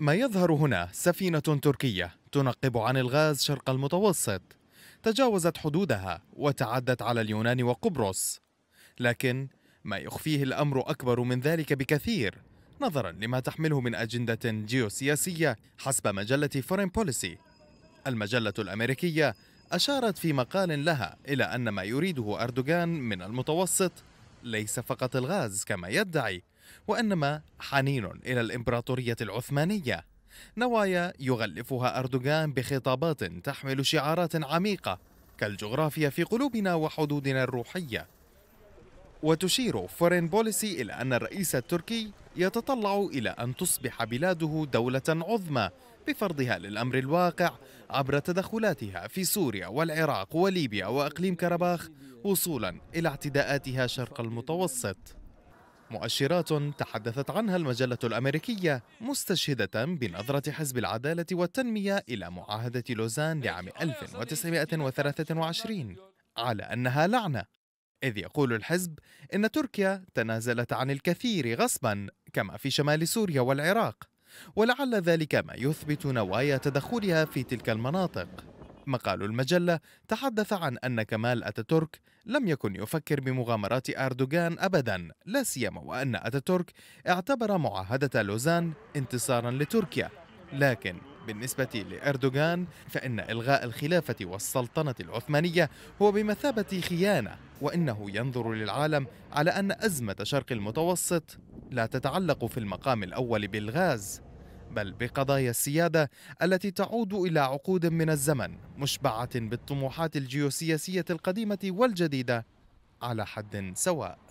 ما يظهر هنا سفينة تركية تنقب عن الغاز شرق المتوسط تجاوزت حدودها وتعدت على اليونان وقبرص لكن ما يخفيه الأمر أكبر من ذلك بكثير نظرا لما تحمله من أجندة جيوسياسية حسب مجلة فورين بوليسي المجلة الأمريكية أشارت في مقال لها إلى أن ما يريده أردوغان من المتوسط ليس فقط الغاز كما يدعي وإنما حنين إلى الإمبراطورية العثمانية نوايا يغلفها أردوغان بخطابات تحمل شعارات عميقة كالجغرافيا في قلوبنا وحدودنا الروحية وتشير فورين بوليسي إلى أن الرئيس التركي يتطلع إلى أن تصبح بلاده دولة عظمى بفرضها للأمر الواقع عبر تدخلاتها في سوريا والعراق وليبيا وأقليم كرباخ وصولا إلى اعتداءاتها شرق المتوسط مؤشرات تحدثت عنها المجلة الأمريكية مستشهدة بنظرة حزب العدالة والتنمية إلى معاهدة لوزان لعام 1923 على أنها لعنة إذ يقول الحزب إن تركيا تنازلت عن الكثير غصبا كما في شمال سوريا والعراق ولعل ذلك ما يثبت نوايا تدخلها في تلك المناطق مقال المجلة تحدث عن أن كمال أتاتورك لم يكن يفكر بمغامرات أردوغان أبدا لا سيما وأن أتاتورك اعتبر معاهدة لوزان انتصارا لتركيا لكن بالنسبة لأردوغان فإن إلغاء الخلافة والسلطنة العثمانية هو بمثابة خيانة وإنه ينظر للعالم على أن أزمة شرق المتوسط لا تتعلق في المقام الأول بالغاز بل بقضايا السيادة التي تعود إلى عقود من الزمن مشبعة بالطموحات الجيوسياسية القديمة والجديدة على حد سواء